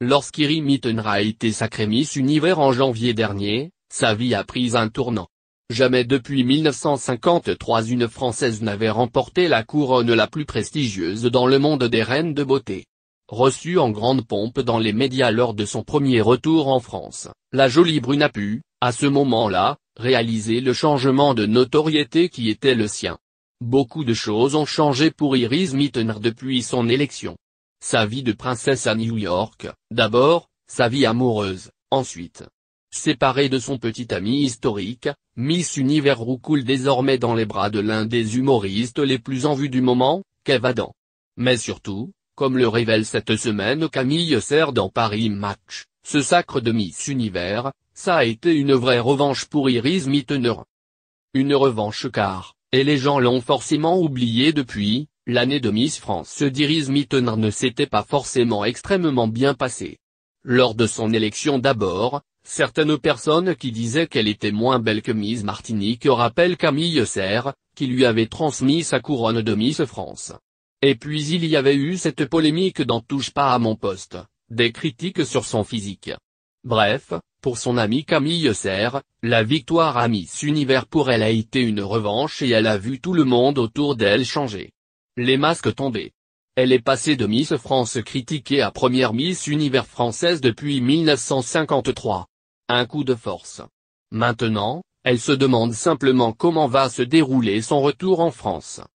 Lorsqu'Iri Mittenra a été sacré Miss Univers en janvier dernier, sa vie a pris un tournant. Jamais depuis 1953 une Française n'avait remporté la couronne la plus prestigieuse dans le monde des reines de beauté. Reçue en grande pompe dans les médias lors de son premier retour en France, la jolie brune a pu, à ce moment-là, réaliser le changement de notoriété qui était le sien. Beaucoup de choses ont changé pour Iris Mittener depuis son élection. Sa vie de princesse à New York, d'abord, sa vie amoureuse, ensuite. Séparée de son petit ami historique, Miss Univers roucoule désormais dans les bras de l'un des humoristes les plus en vue du moment, Kev Adam. Mais surtout, comme le révèle cette semaine Camille Serre dans Paris Match, ce sacre de Miss Univers, ça a été une vraie revanche pour Iris Mittener. Une revanche car, et les gens l'ont forcément oublié depuis, L'année de Miss France se dirige ne s'était pas forcément extrêmement bien passée. Lors de son élection d'abord, certaines personnes qui disaient qu'elle était moins belle que Miss Martinique rappellent Camille Serre, qui lui avait transmis sa couronne de Miss France. Et puis il y avait eu cette polémique dans Touche pas à mon poste, des critiques sur son physique. Bref, pour son amie Camille Serre, la victoire à Miss Univers pour elle a été une revanche et elle a vu tout le monde autour d'elle changer. Les masques tombés. Elle est passée de Miss France critiquée à première Miss Univers française depuis 1953. Un coup de force. Maintenant, elle se demande simplement comment va se dérouler son retour en France.